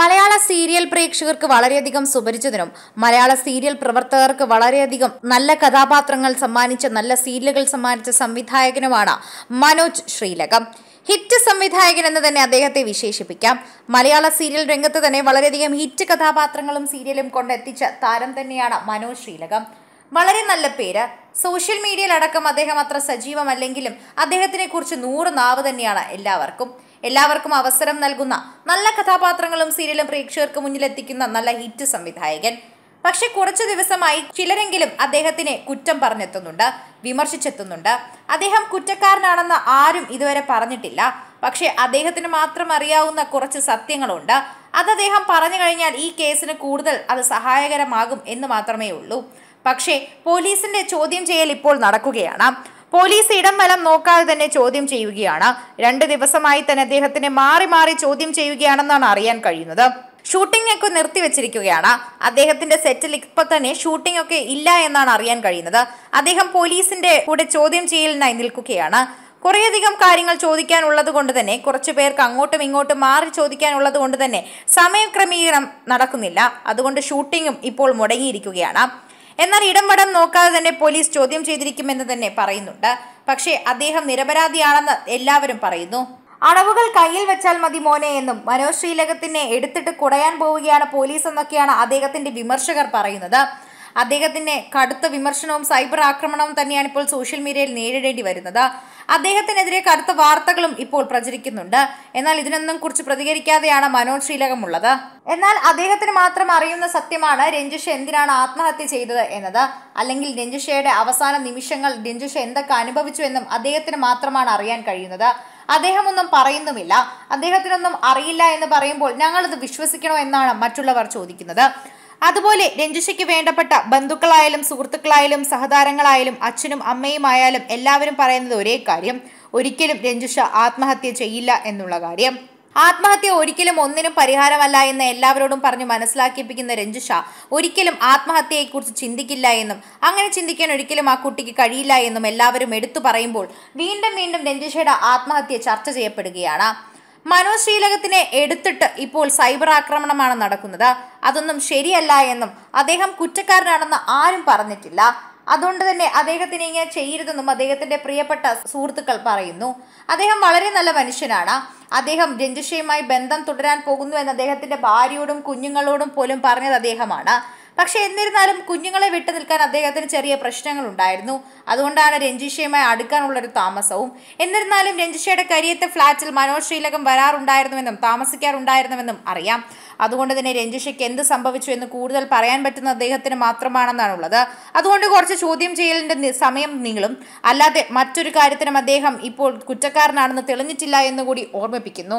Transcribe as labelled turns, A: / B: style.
A: മലയാള സീരിയൽ പ്രേക്ഷകർക്ക് വളരെയധികം സുപരിചിതനും മലയാള സീരിയൽ പ്രവർത്തകർക്ക് വളരെയധികം നല്ല കഥാപാത്രങ്ങൾ സമ്മാനിച്ച നല്ല സീരിയലുകൾ സമ്മാനിച്ച സംവിധായകനുമാണ് മനോജ് ശ്രീലകം ഹിറ്റ് സംവിധായകൻ എന്ന് തന്നെ അദ്ദേഹത്തെ വിശേഷിപ്പിക്കാം മലയാള സീരിയൽ രംഗത്ത് തന്നെ വളരെയധികം ഹിറ്റ് കഥാപാത്രങ്ങളും സീരിയലും കൊണ്ടെത്തിച്ച താരം തന്നെയാണ് മനോജ് ശ്രീലകം വളരെ നല്ല പേര് സോഷ്യൽ മീഡിയയിലടക്കം അദ്ദേഹം അത്ര സജീവമല്ലെങ്കിലും അദ്ദേഹത്തിനെ കുറിച്ച് നൂറ് നാവ് തന്നെയാണ് എല്ലാവർക്കും എല്ലാവർക്കും അവസരം നൽകുന്ന നല്ല കഥാപാത്രങ്ങളും സീരിയലും പ്രേക്ഷകർക്ക് മുന്നിലെത്തിക്കുന്ന നല്ല ഹിറ്റ് സംവിധായകൻ പക്ഷെ കുറച്ചു ദിവസമായി ചിലരെങ്കിലും അദ്ദേഹത്തിനെ കുറ്റം പറഞ്ഞെത്തുന്നുണ്ട് വിമർശിച്ചെത്തുന്നുണ്ട് അദ്ദേഹം കുറ്റക്കാരനാണെന്ന് ആരും ഇതുവരെ പറഞ്ഞിട്ടില്ല പക്ഷേ അദ്ദേഹത്തിന് മാത്രം അറിയാവുന്ന കുറച്ച് സത്യങ്ങളുണ്ട് അത് അദ്ദേഹം പറഞ്ഞു കഴിഞ്ഞാൽ ഈ കേസിന് കൂടുതൽ അത് സഹായകരമാകും എന്ന് മാത്രമേ ഉള്ളൂ പക്ഷേ പോലീസിന്റെ ചോദ്യം ചെയ്യൽ ഇപ്പോൾ നടക്കുകയാണ് പോലീസ് ഇടം വലം നോക്കാതെ തന്നെ ചോദ്യം ചെയ്യുകയാണ് രണ്ട് ദിവസമായി തന്നെ അദ്ദേഹത്തിന് മാറി മാറി ചോദ്യം ചെയ്യുകയാണെന്നാണ് അറിയാൻ കഴിയുന്നത് ഷൂട്ടിംഗ് ഒക്കെ നിർത്തിവെച്ചിരിക്കുകയാണ് അദ്ദേഹത്തിന്റെ സെറ്റിൽ ഇപ്പൊ തന്നെ ഷൂട്ടിംഗ് ഒക്കെ ഇല്ല എന്നാണ് അറിയാൻ കഴിയുന്നത് അദ്ദേഹം പോലീസിന്റെ കൂടെ ചോദ്യം ചെയ്യലിനായി നിൽക്കുകയാണ് കുറേയധികം കാര്യങ്ങൾ ചോദിക്കാനുള്ളത് കൊണ്ട് തന്നെ കുറച്ചു പേർക്ക് അങ്ങോട്ടും ഇങ്ങോട്ടും മാറി ചോദിക്കാനുള്ളത് കൊണ്ട് തന്നെ സമയക്രമീകരണം നടക്കുന്നില്ല അതുകൊണ്ട് ഷൂട്ടിങ്ങും ഇപ്പോൾ മുടങ്ങിയിരിക്കുകയാണ് എന്നാൽ ഇടംപടം നോക്കാതെ തന്നെ പോലീസ് ചോദ്യം ചെയ്തിരിക്കുമെന്ന് തന്നെ പറയുന്നുണ്ട് പക്ഷേ അദ്ദേഹം നിരപരാധിയാണെന്ന് എല്ലാവരും പറയുന്നു അളവുകൾ കയ്യിൽ വെച്ചാൽ മതി മോനെ എന്നും മനോജ് ശ്രീലകത്തിനെ എടുത്തിട്ട് കുടയാൻ പോവുകയാണ് പോലീസ് എന്നൊക്കെയാണ് അദ്ദേഹത്തിന്റെ വിമർശകർ പറയുന്നത് അദ്ദേഹത്തിന്റെ കടുത്ത വിമർശനവും സൈബർ ആക്രമണവും തന്നെയാണ് ഇപ്പോൾ സോഷ്യൽ മീഡിയയിൽ നേരിടേണ്ടി വരുന്നത് അദ്ദേഹത്തിനെതിരെ കടുത്ത വാർത്തകളും ഇപ്പോൾ പ്രചരിക്കുന്നുണ്ട് എന്നാൽ ഇതിനൊന്നും കുറിച്ച് പ്രതികരിക്കാതെയാണ് മനോജ് ശ്രീലകമുള്ളത് എന്നാൽ അദ്ദേഹത്തിന് മാത്രം അറിയുന്ന സത്യമാണ് രഞ്ജുഷ എന്തിനാണ് ആത്മഹത്യ ചെയ്തത് എന്നത് അല്ലെങ്കിൽ രഞ്ജുഷയുടെ അവസാന നിമിഷങ്ങൾ രഞ്ജുഷ എന്തൊക്കെ അനുഭവിച്ചു എന്നും അദ്ദേഹത്തിന് മാത്രമാണ് അറിയാൻ കഴിയുന്നത് അദ്ദേഹമൊന്നും പറയുന്നുമില്ല അദ്ദേഹത്തിനൊന്നും അറിയില്ല എന്ന് പറയുമ്പോൾ ഞങ്ങളത് വിശ്വസിക്കണോ എന്നാണ് മറ്റുള്ളവർ ചോദിക്കുന്നത് അതുപോലെ രഞ്ജിഷയ്ക്ക് വേണ്ടപ്പെട്ട ബന്ധുക്കളായാലും സുഹൃത്തുക്കളായാലും സഹതാരങ്ങളായാലും അച്ഛനും അമ്മയുമായാലും എല്ലാവരും പറയുന്നത് ഒരേ കാര്യം ഒരിക്കലും രഞ്ജിഷ ആത്മഹത്യ ചെയ്യില്ല എന്നുള്ള കാര്യം ആത്മഹത്യ ഒരിക്കലും ഒന്നിനും പരിഹാരമല്ല എന്ന് എല്ലാവരോടും പറഞ്ഞ് മനസ്സിലാക്കിപ്പിക്കുന്ന രഞ്ജുഷ ഒരിക്കലും ആത്മഹത്യയെക്കുറിച്ച് ചിന്തിക്കില്ല എന്നും അങ്ങനെ ചിന്തിക്കാൻ ഒരിക്കലും ആ കുട്ടിക്ക് കഴിയില്ല എന്നും എല്ലാവരും എടുത്തു പറയുമ്പോൾ വീണ്ടും വീണ്ടും രഞ്ജുഷയുടെ ആത്മഹത്യ ചർച്ച ചെയ്യപ്പെടുകയാണ് മനോശീലകത്തിനെ എടുത്തിട്ട് ഇപ്പോൾ സൈബർ ആക്രമണമാണ് നടക്കുന്നത് അതൊന്നും ശരിയല്ല എന്നും അദ്ദേഹം കുറ്റക്കാരനാണെന്ന് ആരും പറഞ്ഞിട്ടില്ല അതുകൊണ്ട് തന്നെ അദ്ദേഹത്തിന് ഇങ്ങനെ ചെയ്യരുതെന്നും അദ്ദേഹത്തിന്റെ പ്രിയപ്പെട്ട സുഹൃത്തുക്കൾ പറയുന്നു അദ്ദേഹം വളരെ നല്ല മനുഷ്യനാണ് അദ്ദേഹം രഞ്ജിഷയുമായി ബന്ധം തുടരാൻ പോകുന്നു എന്ന് അദ്ദേഹത്തിന്റെ ഭാര്യയോടും കുഞ്ഞുങ്ങളോടും പോലും പറഞ്ഞത് അദ്ദേഹമാണ് പക്ഷേ എന്നിരുന്നാലും കുഞ്ഞുങ്ങളെ വിട്ടു നിൽക്കാൻ അദ്ദേഹത്തിന് ചെറിയ പ്രശ്നങ്ങൾ ഉണ്ടായിരുന്നു അതുകൊണ്ടാണ് രഞ്ജിഷയുമായി അടുക്കാനുള്ളൊരു താമസവും എന്നിരുന്നാലും രഞ്ജിഷയുടെ കരിയത്തെ ഫ്ളാറ്റിൽ മനോജ് ശ്രീലകം വരാറുണ്ടായിരുന്നുവെന്നും താമസിക്കാറുണ്ടായിരുന്നുവെന്നും അറിയാം അതുകൊണ്ട് തന്നെ രഞ്ജിഷയ്ക്ക് എന്ത് സംഭവിച്ചു എന്ന് കൂടുതൽ പറയാൻ പറ്റുന്ന അദ്ദേഹത്തിന് മാത്രമാണെന്നാണുള്ളത് അതുകൊണ്ട് കുറച്ച് ചോദ്യം ചെയ്യലിന്റെ സമയം നീളും അല്ലാതെ മറ്റൊരു കാര്യത്തിനും അദ്ദേഹം ഇപ്പോൾ കുറ്റക്കാരനാണെന്ന് തെളിഞ്ഞിട്ടില്ല എന്നുകൂടി ഓർമ്മിപ്പിക്കുന്നു